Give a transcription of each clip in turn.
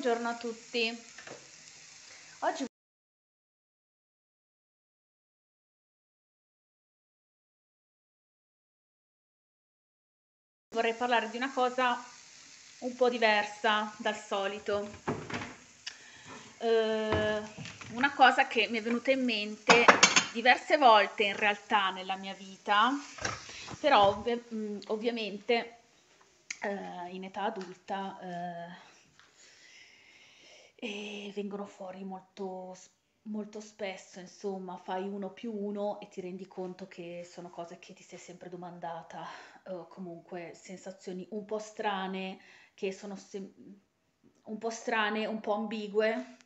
Buongiorno a tutti. Oggi vorrei parlare di una cosa un po' diversa dal solito. Eh, una cosa che mi è venuta in mente diverse volte in realtà nella mia vita, però ovvi- mm, ovviamente eh, in età adulta eh, e vengono fuori molto, molto spesso, insomma, fai uno più uno e ti rendi conto che sono cose che ti sei sempre domandata, o eh, comunque sensazioni un po' strane, che sono se- un po' strane, un po' ambigue,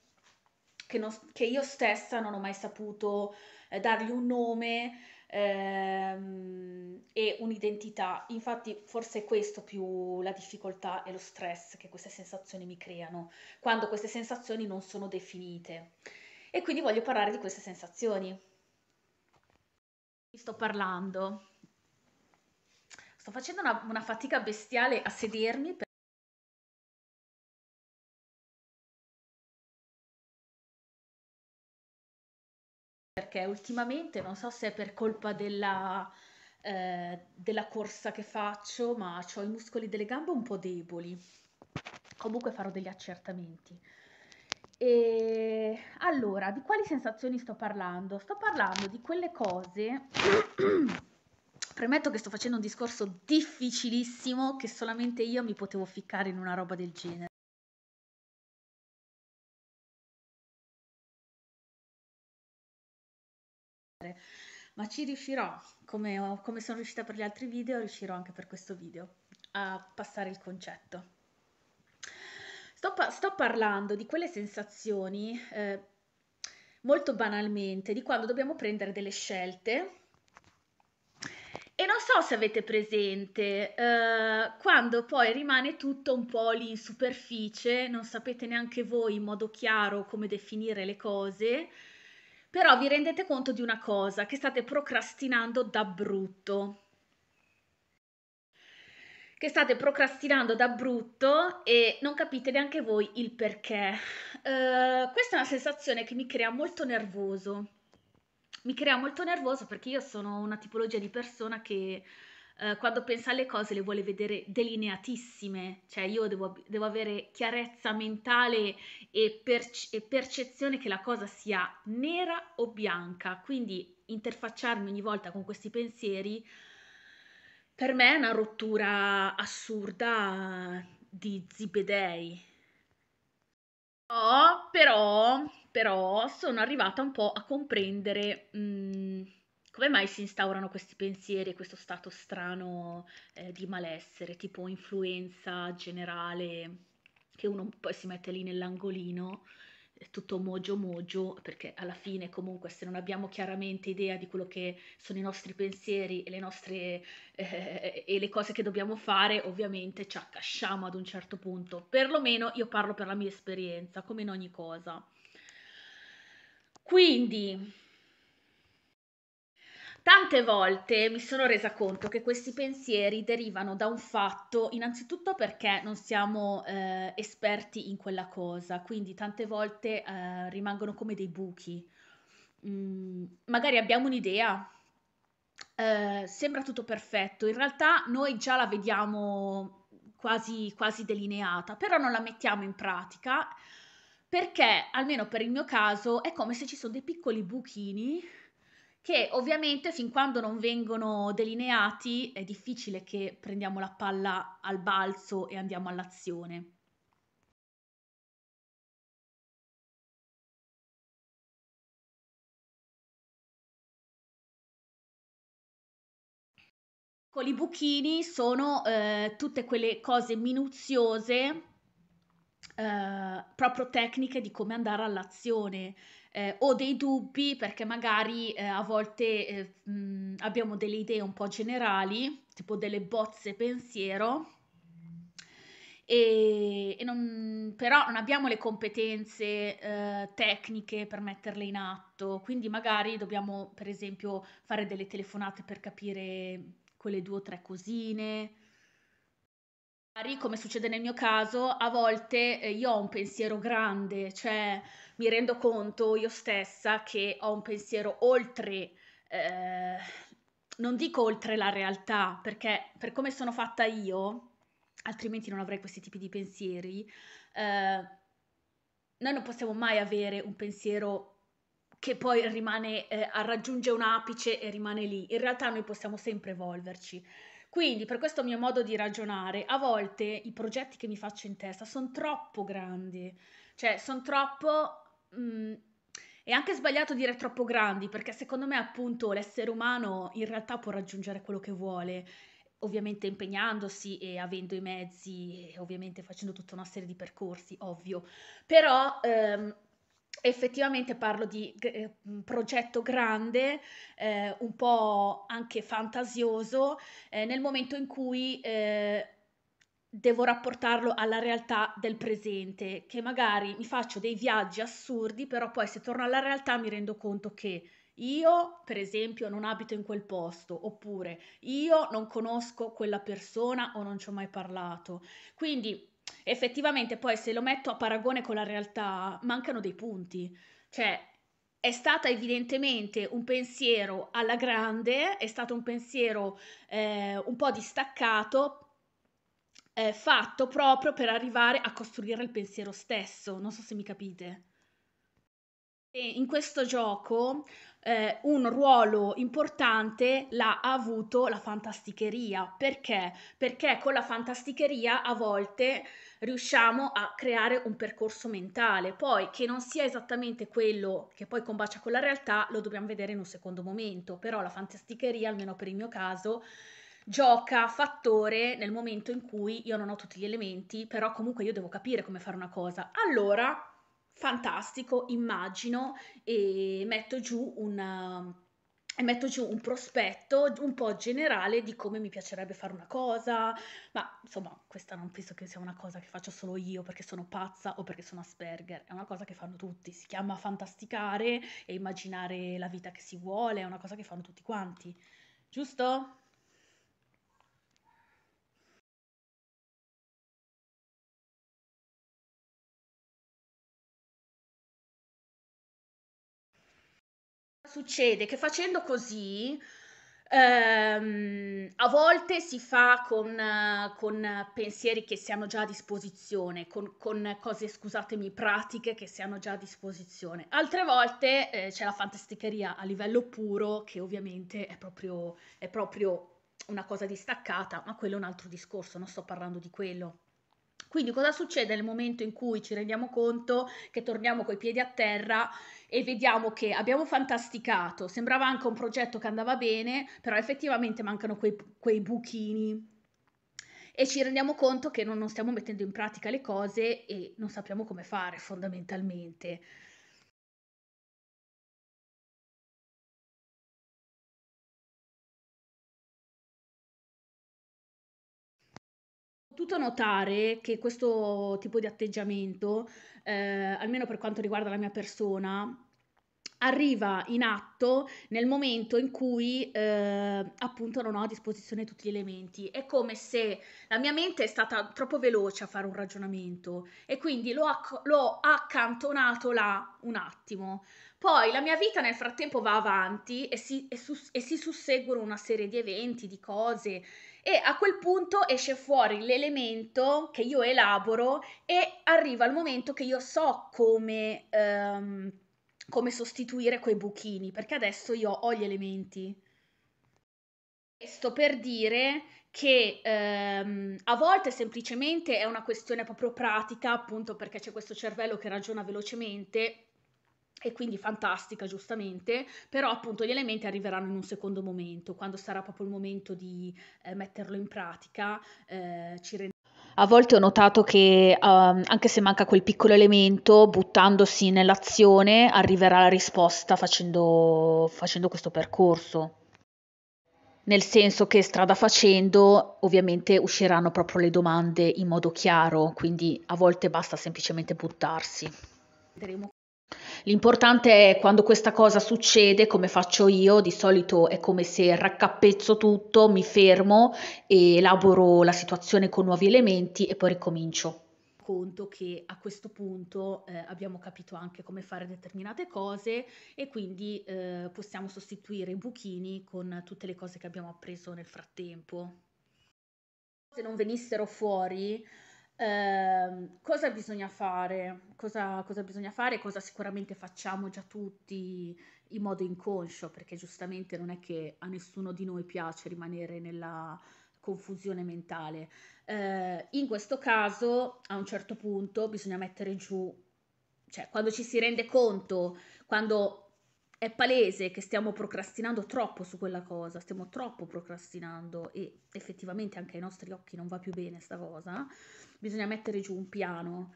che, non, che, io stessa non ho mai saputo eh, dargli un nome. Ehm, e un'identità. Infatti forse è questo più la difficoltà e lo stress che queste sensazioni mi creano, quando queste sensazioni non sono definite. E quindi voglio parlare di queste sensazioni. Sto parlando. Sto facendo una, una fatica bestiale a sedermi. Per... Perché ultimamente non so se è per colpa della, eh, della corsa che faccio, ma ho i muscoli delle gambe un po' deboli. Comunque farò degli accertamenti. E allora, di quali sensazioni sto parlando? Sto parlando di quelle cose. Premetto che sto facendo un discorso difficilissimo che solamente io mi potevo ficcare in una roba del genere. ma ci riuscirò, come, ho, come sono riuscita per gli altri video, riuscirò anche per questo video a passare il concetto. Sto, pa- sto parlando di quelle sensazioni, eh, molto banalmente, di quando dobbiamo prendere delle scelte e non so se avete presente, eh, quando poi rimane tutto un po' lì in superficie, non sapete neanche voi in modo chiaro come definire le cose, però vi rendete conto di una cosa, che state procrastinando da brutto. Che state procrastinando da brutto e non capite neanche voi il perché. Uh, questa è una sensazione che mi crea molto nervoso. Mi crea molto nervoso perché io sono una tipologia di persona che eh, quando pensa alle cose le vuole vedere delineatissime, cioè io devo, devo avere chiarezza mentale e, perce- e percezione che la cosa sia nera o bianca, quindi interfacciarmi ogni volta con questi pensieri per me è una rottura assurda di zibedei. Però, però, però sono arrivata un po' a comprendere mh, mm, come mai si instaurano questi pensieri e questo stato strano eh, di malessere, tipo influenza generale, che uno poi si mette lì nell'angolino, eh, tutto mogio mogio, perché alla fine comunque se non abbiamo chiaramente idea di quello che sono i nostri pensieri e le nostre eh, e le cose che dobbiamo fare, ovviamente ci accasciamo ad un certo punto. Perlomeno io parlo per la mia esperienza, come in ogni cosa. Quindi Tante volte mi sono resa conto che questi pensieri derivano da un fatto, innanzitutto perché non siamo eh, esperti in quella cosa, quindi tante volte eh, rimangono come dei buchi. Mm, magari abbiamo un'idea, eh, sembra tutto perfetto, in realtà noi già la vediamo quasi, quasi delineata, però non la mettiamo in pratica perché, almeno per il mio caso, è come se ci sono dei piccoli buchini che ovviamente fin quando non vengono delineati è difficile che prendiamo la palla al balzo e andiamo all'azione. Con i buchini sono eh, tutte quelle cose minuziose, eh, proprio tecniche di come andare all'azione, eh, ho dei dubbi perché magari eh, a volte eh, mh, abbiamo delle idee un po' generali, tipo delle bozze pensiero, e, e non, però non abbiamo le competenze eh, tecniche per metterle in atto, quindi magari dobbiamo per esempio fare delle telefonate per capire quelle due o tre cosine, come succede nel mio caso, a volte eh, io ho un pensiero grande, cioè mi rendo conto io stessa che ho un pensiero oltre, eh, non dico oltre la realtà, perché per come sono fatta io, altrimenti non avrei questi tipi di pensieri, eh, noi non possiamo mai avere un pensiero che poi rimane, eh, raggiunge un apice e rimane lì. In realtà noi possiamo sempre evolverci. Quindi, per questo mio modo di ragionare, a volte i progetti che mi faccio in testa sono troppo grandi, cioè sono troppo mh, mm, è anche sbagliato dire troppo grandi, perché secondo me appunto l'essere umano in realtà può raggiungere quello che vuole, ovviamente impegnandosi e avendo i mezzi e ovviamente facendo tutta una serie di percorsi, ovvio, però ehm, effettivamente parlo di eh, un progetto grande, eh, un po' anche fantasioso, eh, nel momento in cui eh, devo rapportarlo alla realtà del presente, che magari mi faccio dei viaggi assurdi, però poi se torno alla realtà mi rendo conto che io, per esempio, non abito in quel posto, oppure io non conosco quella persona o non ci ho mai parlato. Quindi, effettivamente, poi se lo metto a paragone con la realtà, mancano dei punti. Cioè, è stata evidentemente un pensiero alla grande, è stato un pensiero eh, un po' distaccato, eh, fatto proprio per arrivare a costruire il pensiero stesso. Non so se mi capite. E in questo gioco eh, un ruolo importante l'ha avuto la fantasticheria. Perché? Perché con la fantasticheria a volte riusciamo a creare un percorso mentale, poi che non sia esattamente quello che poi combacia con la realtà lo dobbiamo vedere in un secondo momento, però la fantasticheria, almeno per il mio caso, gioca fattore nel momento in cui io non ho tutti gli elementi, però comunque io devo capire come fare una cosa. Allora, fantastico, immagino e metto giù un e metto giù un prospetto un po' generale di come mi piacerebbe fare una cosa, ma insomma questa non penso che sia una cosa che faccio solo io perché sono pazza o perché sono Asperger, è una cosa che fanno tutti, si chiama fantasticare e immaginare la vita che si vuole, è una cosa che fanno tutti quanti, giusto? succede? Che facendo così ehm, a volte si fa con, con, pensieri che siano già a disposizione, con, con, cose, scusatemi, pratiche che siano già a disposizione. Altre volte eh, c'è la fantasticheria a livello puro che ovviamente è proprio, è proprio una cosa distaccata, ma quello è un altro discorso, non sto parlando di quello. Quindi cosa succede nel momento in cui ci rendiamo conto che torniamo coi piedi a terra e vediamo che abbiamo fantasticato, sembrava anche un progetto che andava bene, però effettivamente mancano quei, quei buchini e ci rendiamo conto che non, non stiamo mettendo in pratica le cose e non sappiamo come fare fondamentalmente. potuto notare che questo tipo di atteggiamento, eh, almeno per quanto riguarda la mia persona, arriva in atto nel momento in cui eh, appunto non ho a disposizione tutti gli elementi. È come se la mia mente è stata troppo veloce a fare un ragionamento e quindi l'ho, acc- l'ho accantonato là un attimo. Poi la mia vita nel frattempo va avanti e si, e, sus- e si susseguono una serie di eventi, di cose e a quel punto esce fuori l'elemento che io elaboro e arriva il momento che io so come, um, come sostituire quei buchini, perché adesso io ho gli elementi. Questo per dire che ehm, a volte semplicemente è una questione proprio pratica, appunto perché c'è questo cervello che ragiona velocemente, e quindi fantastica giustamente, però appunto gli elementi arriveranno in un secondo momento, quando sarà proprio il momento di eh, metterlo in pratica, eh, ci rendiamo a volte ho notato che uh, anche se manca quel piccolo elemento, buttandosi nell'azione arriverà la risposta facendo, facendo questo percorso. Nel senso che strada facendo ovviamente usciranno proprio le domande in modo chiaro, quindi a volte basta semplicemente buttarsi. Vedremo L'importante è quando questa cosa succede, come faccio io, di solito è come se raccappezzo tutto, mi fermo elaboro la situazione con nuovi elementi e poi ricomincio conto che a questo punto eh, abbiamo capito anche come fare determinate cose e quindi eh, possiamo sostituire i buchini con tutte le cose che abbiamo appreso nel frattempo. Se non venissero fuori, Ehm, cosa bisogna fare? Cosa, cosa bisogna fare? Cosa sicuramente facciamo già tutti in modo inconscio, perché giustamente non è che a nessuno di noi piace rimanere nella confusione mentale. Eh, in questo caso, a un certo punto, bisogna mettere giù, cioè quando ci si rende conto, quando è palese che stiamo procrastinando troppo su quella cosa, stiamo troppo procrastinando e effettivamente anche ai nostri occhi non va più bene sta cosa, bisogna mettere giù un piano.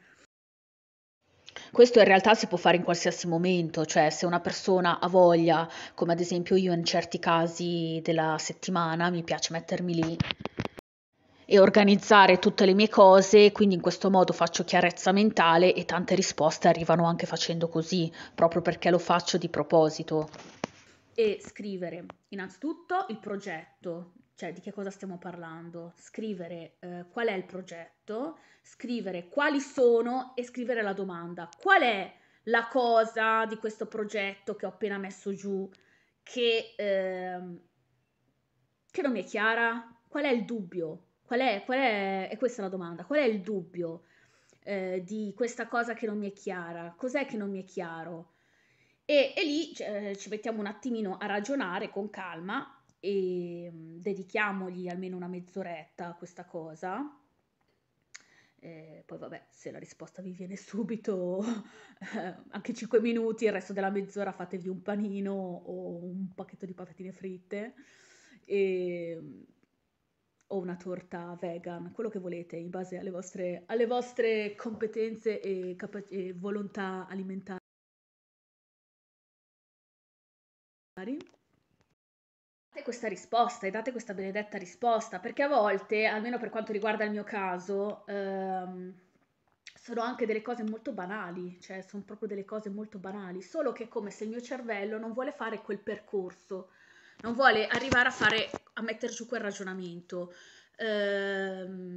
Questo in realtà si può fare in qualsiasi momento, cioè se una persona ha voglia, come ad esempio io in certi casi della settimana, mi piace mettermi lì e organizzare tutte le mie cose, quindi in questo modo faccio chiarezza mentale e tante risposte arrivano anche facendo così, proprio perché lo faccio di proposito. E scrivere innanzitutto il progetto, cioè di che cosa stiamo parlando, scrivere eh, qual è il progetto, scrivere quali sono e scrivere la domanda. Qual è la cosa di questo progetto che ho appena messo giù che, eh, che non mi è chiara? Qual è il dubbio? Qual è, qual è, e questa è la domanda, qual è il dubbio eh, di questa cosa che non mi è chiara? Cos'è che non mi è chiaro? E, e lì cioè, ci mettiamo un attimino a ragionare con calma e dedichiamogli almeno una mezz'oretta a questa cosa. Eh, poi vabbè, se la risposta vi viene subito, eh, anche 5 minuti, il resto della mezz'ora fatevi un panino o un pacchetto di patatine fritte e, o una torta vegan, quello che volete, in base alle vostre, alle vostre competenze e, capa- e volontà alimentari questa risposta e date questa benedetta risposta, perché a volte, almeno per quanto riguarda il mio caso, ehm, sono anche delle cose molto banali, cioè sono proprio delle cose molto banali, solo che è come se il mio cervello non vuole fare quel percorso, non vuole arrivare a fare, a mettere giù quel ragionamento. Ehm,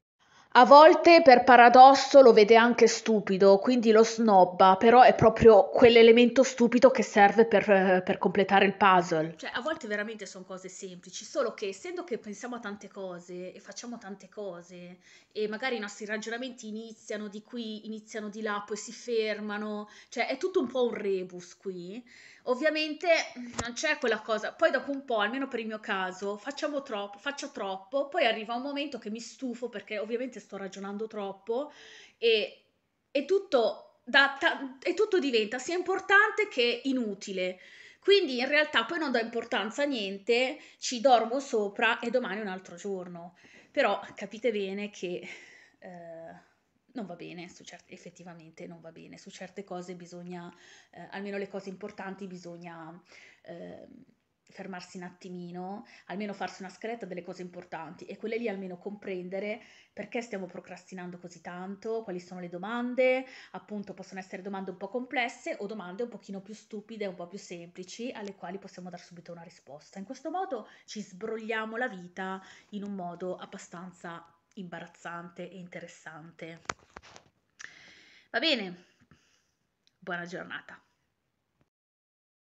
a volte per paradosso lo vede anche stupido, quindi lo snobba, però è proprio quell'elemento stupido che serve per, per completare il puzzle. Cioè, a volte veramente sono cose semplici, solo che essendo che pensiamo a tante cose e facciamo tante cose e magari i nostri ragionamenti iniziano di qui, iniziano di là, poi si fermano, cioè è tutto un po' un rebus qui ovviamente mm, non c'è quella cosa. Poi dopo un po', almeno per il mio caso, facciamo troppo, faccio troppo, poi arriva un momento che mi stufo perché ovviamente sto ragionando troppo e, e tutto, da, ta, e tutto diventa sia importante che inutile. Quindi in realtà poi non do importanza a niente, ci dormo sopra e domani è un altro giorno. Però capite bene che... Eh, non va bene, certe, effettivamente non va bene, su certe cose bisogna, eh, almeno le cose importanti bisogna eh, fermarsi un attimino, almeno farsi una scaletta delle cose importanti e quelle lì almeno comprendere perché stiamo procrastinando così tanto, quali sono le domande, appunto possono essere domande un po' complesse o domande un pochino più stupide, un po' più semplici, alle quali possiamo dare subito una risposta. In questo modo ci sbrogliamo la vita in un modo abbastanza imbarazzante e interessante. Va bene, buona giornata.